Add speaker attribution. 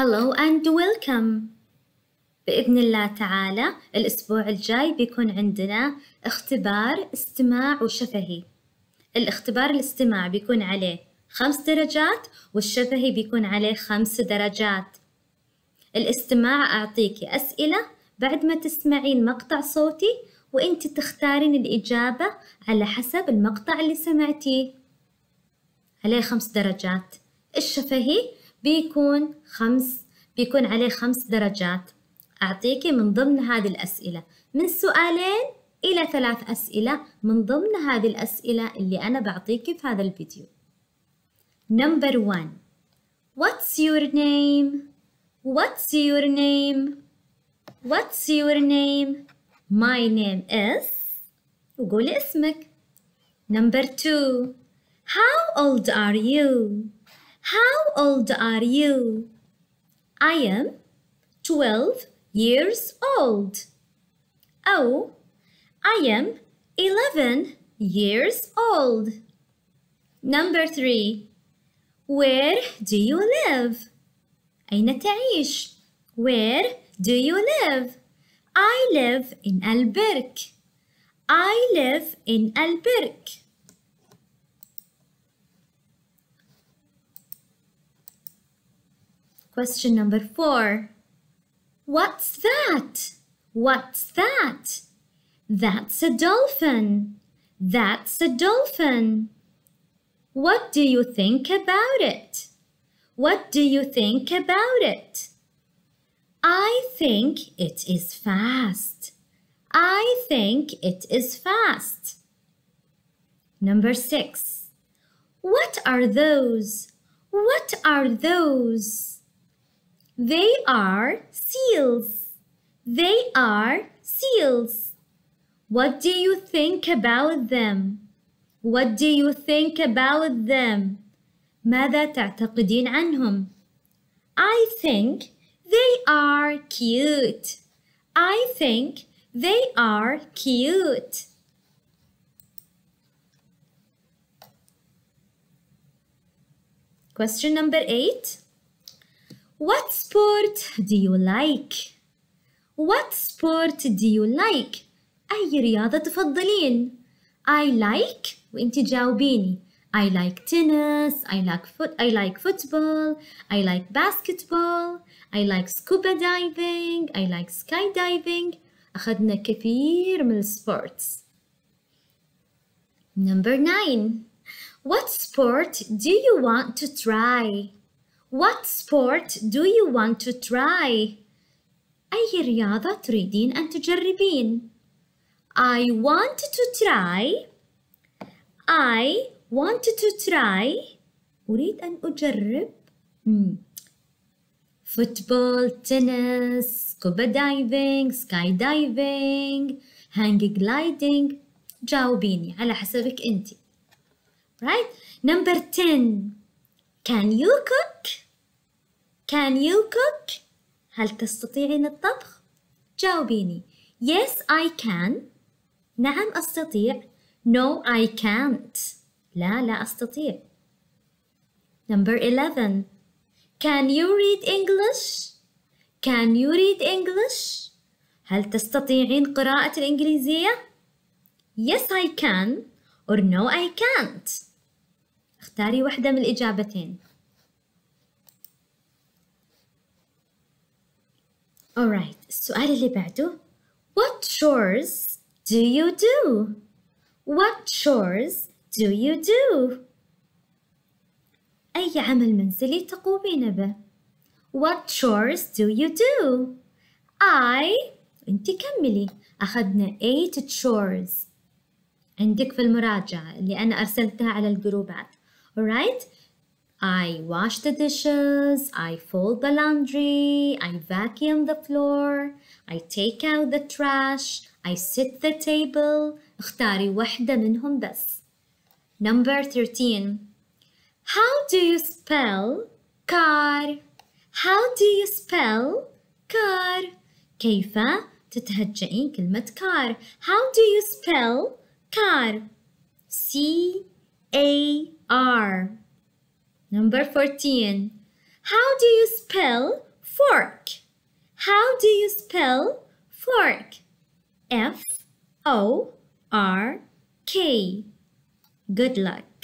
Speaker 1: Hello and welcome بإذن الله تعالى الأسبوع الجاي بيكون عندنا اختبار استماع وشفهي الاختبار الاستماع بيكون عليه خمس درجات والشفهي بيكون عليه خمس درجات الاستماع أعطيكي أسئلة بعد ما تسمعين مقطع صوتي وانت تختارين الإجابة على حسب المقطع اللي سمعتيه عليه خمس درجات الشفهي بيكون خمس بيكون عليه خمس درجات أعطيكي من ضمن هذه الأسئلة من سؤالين إلى ثلاث أسئلة من ضمن هذه الأسئلة اللي أنا بعطيكي في هذا الفيديو Number one What's your name? What's your name? What's your name? My name is وقولي اسمك Number two How old are you? How old are you? I am 12 years old. Oh, I am 11 years old. Number 3 Where do you live? أين تعيش? Where do you live? I live in Alberg. I live in Alberg. Question number four. What's that? What's that? That's a dolphin. That's a dolphin. What do you think about it? What do you think about it? I think it is fast. I think it is fast. Number six. What are those? What are those? They are seals. They are seals. What do you think about them? What do you think about them? ماذا تعتقدين عنهم؟ I think they are cute. I think they are cute. Question number eight. What sport do you like? What sport do you like? أي رياضة تفضلين؟ I like وانت جاوبيني I like tennis, I like foot, I like football, I like basketball, I like scuba diving, I like skydiving. أخذنا كثير من sports. Number 9. What sport do you want to try? What sport do you want to try? أي رياضة تريدين أن تجربين؟ I want to try I want to try أريد أن أجرب football, tennis, scuba diving, skydiving, hang gliding جاوبيني على حسبك أنت right number 10 can you cook Can you cook? هل تستطيعين الطبخ؟ جاوبيني Yes I can نعم أستطيع No I can't لا لا أستطيع Number 11 Can you read English? Can you read English? هل تستطيعين قراءة الإنجليزية؟ Yes I can or No I can't اختاري واحدة من الإجابتين Alright, السؤال اللي بعده What chores do you do? What chores do you do? أي عمل منزلي تقومين به؟ What chores do you do? I أنت كملي أخذنا 8 chores عندك في المراجعة اللي أنا أرسلتها على الجروبات alright I wash the dishes, I fold the laundry, I vacuum the floor, I take out the trash, I sit the table. اختاري واحدة منهم بس. Number 13. How do you spell car? How do you spell car? كيف تتهجئين كلمة car? How do you spell car? C A R Number 14. How do you spell fork? How do you spell fork? F O R K. Good luck.